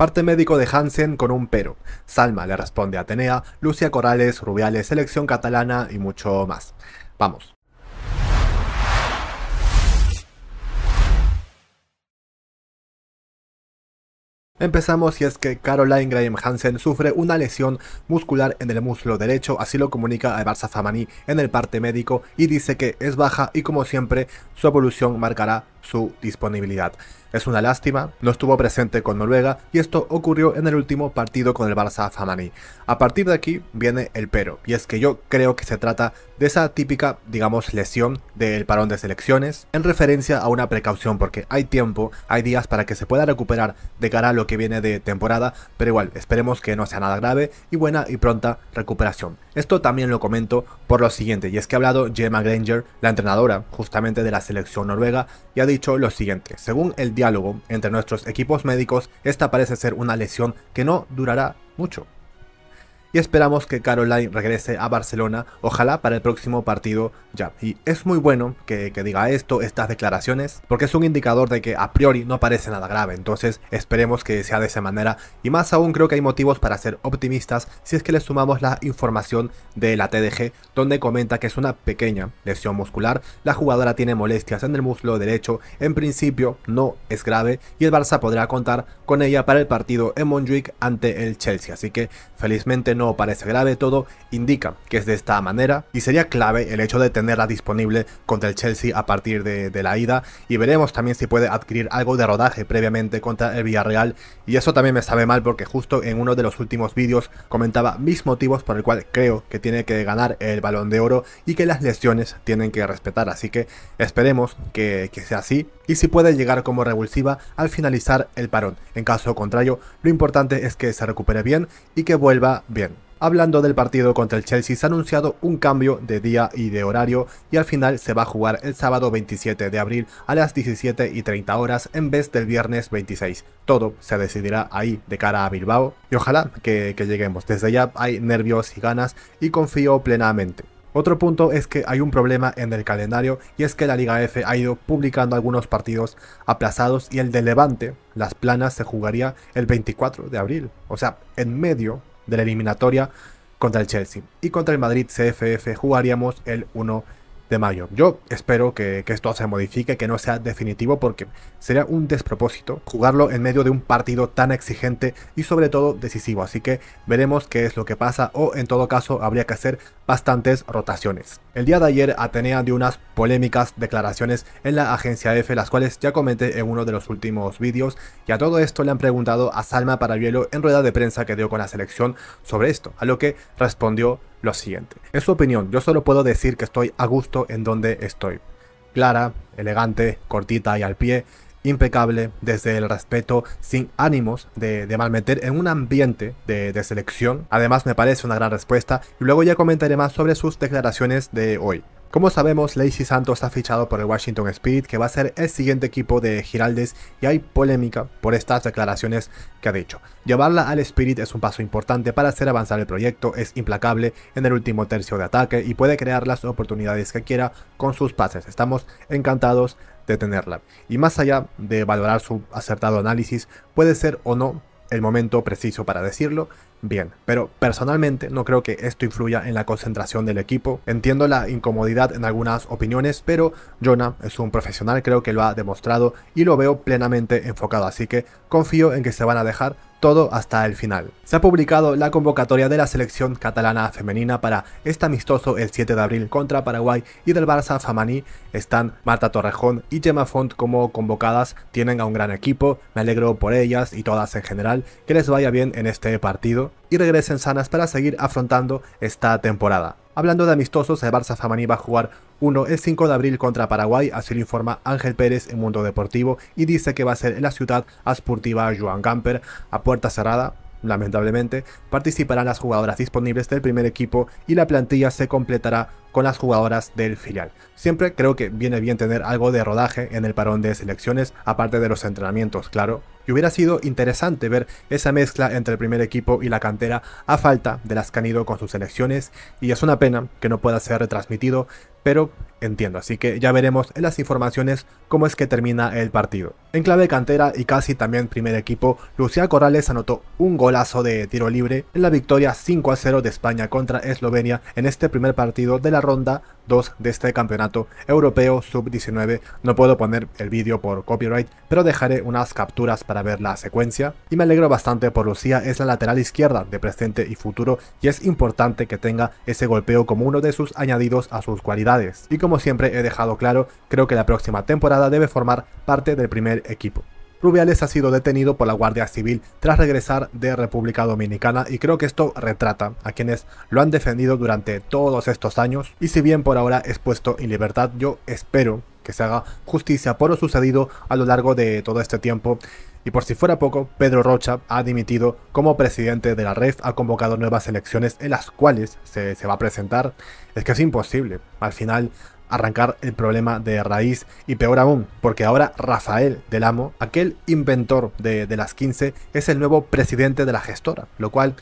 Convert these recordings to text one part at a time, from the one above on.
Parte médico de Hansen con un pero. Salma le responde a Atenea, Lucia Corales, Rubiales, Selección Catalana y mucho más. Vamos. Empezamos y es que Caroline Graham Hansen sufre una lesión muscular en el muslo derecho, así lo comunica a Barça Famani en el parte médico y dice que es baja y como siempre su evolución marcará su disponibilidad. Es una lástima, no estuvo presente con Noruega y esto ocurrió en el último partido con el Barça Famani. A partir de aquí viene el pero, y es que yo creo que se trata de esa típica, digamos, lesión del parón de selecciones en referencia a una precaución porque hay tiempo, hay días para que se pueda recuperar de cara a lo que viene de temporada, pero igual esperemos que no sea nada grave y buena y pronta recuperación. Esto también lo comento por lo siguiente, y es que ha hablado Gemma Granger, la entrenadora justamente de la selección noruega, y ha dicho lo siguiente, según el diálogo entre nuestros equipos médicos, esta parece ser una lesión que no durará mucho y esperamos que Caroline regrese a Barcelona, ojalá para el próximo partido ya. Y es muy bueno que, diga esto, estas declaraciones, porque es un indicador de que a priori no parece nada grave, entonces esperemos que sea de esa manera. Y más aún creo que hay motivos para ser optimistas si es que le sumamos la información de la TDG, donde comenta que es una pequeña lesión muscular, la jugadora tiene molestias en el muslo derecho, en principio no es grave y el Barça podrá contar con ella para el partido en Montjuic ante el Chelsea, así que felizmente no no parece grave todo, indica que es de esta manera y sería clave el hecho de tenerla disponible contra el Chelsea a partir de, la ida y veremos también si puede adquirir algo de rodaje previamente contra el Villarreal y eso también me sabe mal porque justo en uno de los últimos vídeos comentaba mis motivos por el cual creo que tiene que ganar el balón de oro y que las lesiones tienen que respetar así que esperemos que, que sea así y si puede llegar como revulsiva al finalizar el parón. En caso contrario, lo importante es que se recupere bien y que vuelva bien. Hablando del partido contra el Chelsea, se ha anunciado un cambio de día y de horario y al final se va a jugar el sábado 27 de abril a las 17 y 30 horas en vez del viernes 26. Todo se decidirá ahí de cara a Bilbao y ojalá que, que lleguemos. Desde ya hay nervios y ganas y confío plenamente. Otro punto es que hay un problema en el calendario y es que la Liga F ha ido publicando algunos partidos aplazados y el de Levante, Las Planas, se jugaría el 24 de abril, o sea, en medio de la eliminatoria contra el Chelsea. Y contra el Madrid CFF jugaríamos el 1 de de mayo. Yo espero que, esto se modifique, que no sea definitivo, porque sería un despropósito jugarlo en medio de un partido tan exigente y sobre todo decisivo. Así que veremos qué es lo que pasa o en todo caso habría que hacer bastantes rotaciones. El día de ayer Atenea dio unas polémicas declaraciones en la agencia F, las cuales ya comenté en uno de los últimos vídeos y a todo esto le han preguntado a Salma Parabielo en rueda de prensa que dio con la selección sobre esto, a lo que respondió lo siguiente. Es su opinión, yo solo puedo decir que estoy a gusto en donde estoy. Clara, elegante, cortita y al pie, impecable, desde el respeto, sin ánimos de, mal malmeter en un ambiente de, de selección. Además me parece una gran respuesta y luego ya comentaré más sobre sus declaraciones de hoy. Como sabemos, Lacey Santos ha fichado por el Washington Spirit, que va a ser el siguiente equipo de Giraldes, y hay polémica por estas declaraciones que ha dicho. Llevarla al Spirit es un paso importante para hacer avanzar el proyecto, es implacable en el último tercio de ataque y puede crear las oportunidades que quiera con sus pases. Estamos encantados de tenerla. Y más allá de valorar su acertado análisis, puede ser o no el momento preciso para decirlo, bien. Pero personalmente no creo que esto influya en la concentración del equipo. Entiendo la incomodidad en algunas opiniones, pero Jonah es un profesional, creo que lo ha demostrado y lo veo plenamente enfocado. Así que confío en que se van a dejar todo hasta el final. Se ha publicado la convocatoria de la selección catalana femenina para este amistoso el 7 de abril contra Paraguay y del Barça Famaní están Marta Torrejón y Gemma Font como convocadas, tienen a un gran equipo, me alegro por ellas y todas en general, que les vaya bien en este partido y regresen sanas para seguir afrontando esta temporada. Hablando de amistosos, el Barça Famaní va a jugar uno, el 5 de abril contra Paraguay, así lo informa Ángel Pérez en Mundo Deportivo y dice que va a ser en la ciudad asportiva Joan Gamper a puerta cerrada, lamentablemente, participarán las jugadoras disponibles del primer equipo y la plantilla se completará con las jugadoras del filial. Siempre creo que viene bien tener algo de rodaje en el parón de selecciones, aparte de los entrenamientos, claro, y hubiera sido interesante ver esa mezcla entre el primer equipo y la cantera a falta de las que han ido con sus selecciones y es una pena que no pueda ser retransmitido, pero entiendo, así que ya veremos en las informaciones cómo es que termina el partido. En clave cantera y casi también primer equipo, Lucía Corrales anotó un golazo de tiro libre en la victoria 5 a 0 de España contra Eslovenia en este primer partido de la ronda 2 de este campeonato europeo sub-19. No puedo poner el vídeo por copyright, pero dejaré unas capturas para ver la secuencia. Y me alegro bastante por Lucía, es la lateral izquierda de presente y futuro y es importante que tenga ese golpeo como uno de sus añadidos a sus cualidades. Y como como siempre he dejado claro, creo que la próxima temporada debe formar parte del primer equipo. Rubiales ha sido detenido por la Guardia Civil tras regresar de República Dominicana y creo que esto retrata a quienes lo han defendido durante todos estos años y si bien por ahora es puesto en libertad yo espero que se haga justicia por lo sucedido a lo largo de todo este tiempo y por si fuera poco, Pedro Rocha ha dimitido como presidente de la red, ha convocado nuevas elecciones en las cuales se, va a presentar. Es que es imposible, al final, arrancar el problema de raíz y peor aún, porque ahora Rafael del Amo, aquel inventor de, de las 15, es el nuevo presidente de la gestora, lo cual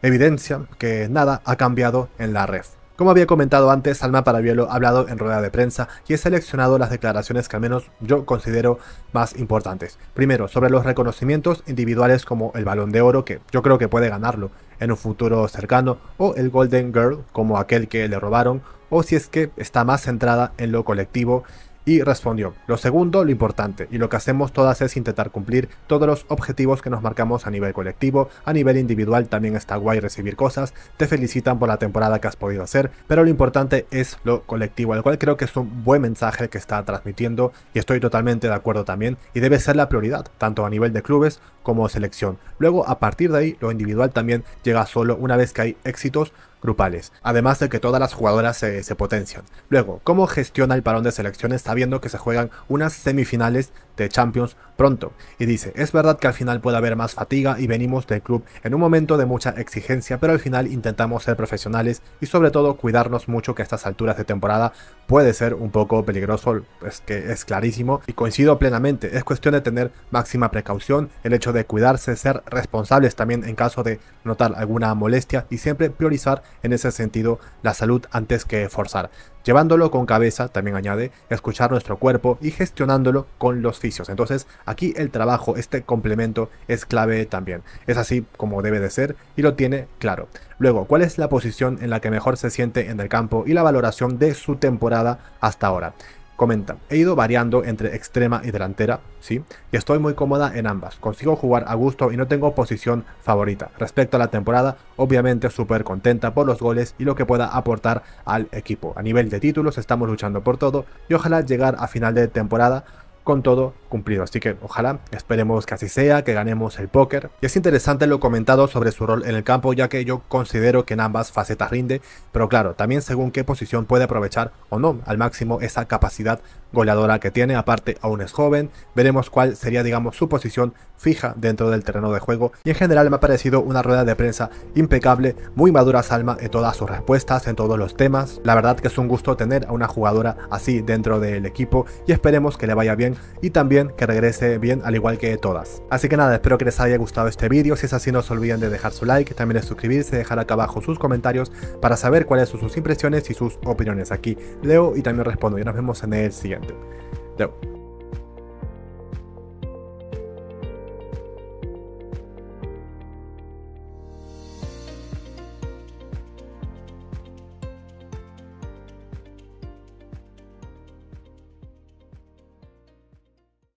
evidencia que nada ha cambiado en la red. Como había comentado antes, Alma Parabielo ha hablado en rueda de prensa y he seleccionado las declaraciones que al menos yo considero más importantes. Primero, sobre los reconocimientos individuales como el Balón de Oro, que yo creo que puede ganarlo en un futuro cercano, o el Golden Girl, como aquel que le robaron, o si es que está más centrada en lo colectivo y respondió, lo segundo, lo importante, y lo que hacemos todas es intentar cumplir todos los objetivos que nos marcamos a nivel colectivo, a nivel individual también está guay recibir cosas, te felicitan por la temporada que has podido hacer, pero lo importante es lo colectivo, al cual creo que es un buen mensaje que está transmitiendo y estoy totalmente de acuerdo también, y debe ser la prioridad, tanto a nivel de clubes como selección. Luego, a partir de ahí, lo individual también llega solo una vez que hay éxitos grupales, además de que todas las jugadoras se, potencian. Luego, ¿cómo gestiona el parón de selecciones sabiendo que se juegan unas semifinales de Champions pronto? Y dice, es verdad que al final puede haber más fatiga y venimos del club en un momento de mucha exigencia, pero al final intentamos ser profesionales y sobre todo cuidarnos mucho que a estas alturas de temporada puede ser un poco peligroso, es pues que es clarísimo y coincido plenamente, es cuestión de tener máxima precaución, el hecho de cuidarse, ser responsables también en caso de notar alguna molestia y siempre priorizar en ese sentido la salud antes que forzar, Llevándolo con cabeza, también añade, escuchar nuestro cuerpo y gestionándolo con los fisios. Entonces aquí el trabajo, este complemento es clave también. Es así como debe de ser y lo tiene claro. Luego, ¿cuál es la posición en la que mejor se siente en el campo y la valoración de su temporada hasta ahora? Comenta, he ido variando entre extrema y delantera, sí, y estoy muy cómoda en ambas. Consigo jugar a gusto y no tengo posición favorita. Respecto a la temporada, obviamente súper contenta por los goles y lo que pueda aportar al equipo. A nivel de títulos estamos luchando por todo y ojalá llegar a final de temporada con todo cumplido. Así que ojalá, esperemos que así sea, que ganemos el póker. Y es interesante lo comentado sobre su rol en el campo, ya que yo considero que en ambas facetas rinde, pero claro, también según qué posición puede aprovechar o no al máximo esa capacidad goleadora que tiene, aparte aún es joven, veremos cuál sería digamos su posición fija dentro del terreno de juego y en general me ha parecido una rueda de prensa impecable, muy madura Salma en todas sus respuestas, en todos los temas, la verdad que es un gusto tener a una jugadora así dentro del equipo y esperemos que le vaya bien y también que regrese bien al igual que todas. Así que nada, espero que les haya gustado este vídeo, si es así no se olviden de dejar su like, también de suscribirse, dejar acá abajo sus comentarios para saber cuáles son sus impresiones y sus opiniones. Aquí leo y también respondo y nos vemos en el siguiente.